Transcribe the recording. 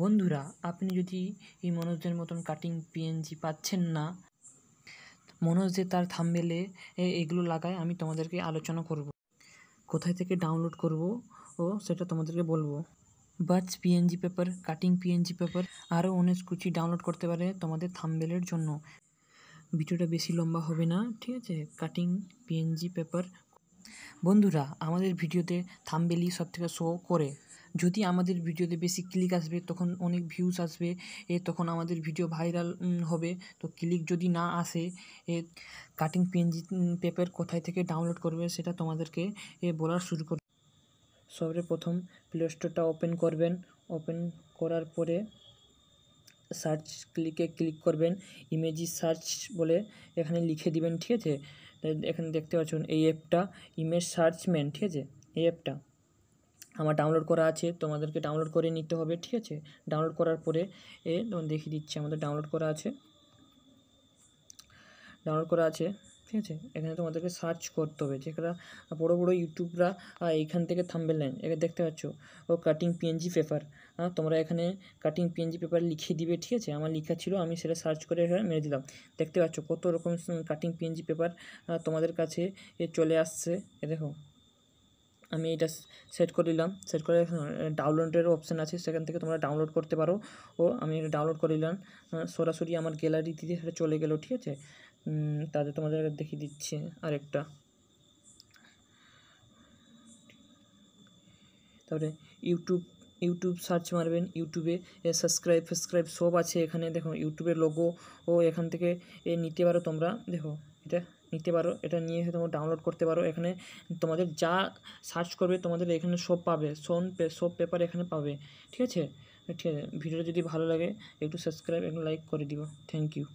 বন্ধুরা আপনি যদি এই মনোজদের মতন কাটিং পিএনজি পাচ্ছেন না মনোজ যে তার থামবেলে এগুলো লাগায় আমি তোমাদেরকে আলোচনা করব। কোথায় থেকে ডাউনলোড করব ও সেটা তোমাদেরকে বলবো বাচ PNG paper cutting PNG paper আরও অনেক কুচি ডাউনলোড করতে পারে তোমাদের থামবেলের জন্য ভিডিওটা বেশি লম্বা হবে না ঠিক আছে কাটিং পিএনজি পেপার বন্ধুরা আমাদের ভিডিওতে থামবেলি সব থেকে শো করে যদি আমাদের ভিডিওতে বেশি ক্লিক আসবে তখন অনেক ভিউজ আসবে এ তখন আমাদের ভিডিও ভাইরাল হবে তো ক্লিক যদি না আসে এ কাটিং পেনজি পেপার কোথায় থেকে ডাউনলোড করবে সেটা তোমাদেরকে এ বলার শুরু সবরে প্রথম প্লে স্টোরটা ওপেন করবেন ওপেন করার পরে সার্চ ক্লিকে ক্লিক করবেন ইমেজি সার্চ বলে এখানে লিখে দিবেন ঠিক আছে এখানে দেখতে পাচ্ছেন এই অ্যাপটা ইমেজ সার্চ মেন ঠিক আছে এই অ্যাপটা আমার ডাউনলোড করা আছে তোমাদেরকে ডাউনলোড করে নিতে হবে ঠিক আছে ডাউনলোড করার পরে এ তোমার দেখিয়ে দিচ্ছে আমাদের ডাউনলোড করা আছে ডাউনলোড করা আছে ঠিক আছে এখানে তোমাদেরকে সার্চ করতে হবে যেটা বড়ো বড়ো ইউটিউবরা এইখান থেকে থাম্বেল নেন এটা দেখতে পাচ্ছ ও কাটিং পিএনজি পেপার তোমরা এখানে কাটিং পিএনজি পেপার লিখে দিবে ঠিক আছে আমার লেখা ছিল আমি সেটা সার্চ করে মেরে দিলাম দেখতে পাচ্ছ কত রকম কাটিং পিএনজি পেপার তোমাদের কাছে চলে আসছে দেখো আমি এটা সেট করে নিলাম সেট করে ডাউনলোডের অপশান আছে সেখান থেকে তোমরা ডাউনলোড করতে পারো ও আমি ডাউনলোড করে নিলাম সরাসরি আমার গ্যালারি দিতে সেটা চলে গেল ঠিক আছে তাদের তোমাদের দেখিয়ে দিচ্ছে আরেকটা তারপরে ইউটিউব ইউটিউব সার্চ মারবেন ইউটিউবে সাবস্ক্রাইব ফাবস্ক্রাইব সব আছে এখানে দেখো ইউটিউবের লোগো ও এখান থেকে নিতে পারো তোমরা দেখো এটা নিতে পারো এটা নিয়ে এসে তোমরা ডাউনলোড করতে পারো এখানে তোমাদের যা সার্চ করবে তোমাদের এখানে সব পাবে সোন পে সব পেপার এখানে পাবে ঠিক আছে ঠিক আছে ভিডিওটা যদি ভালো লাগে একটু সাবস্ক্রাইব একটু লাইক করে দিও থ্যাংক ইউ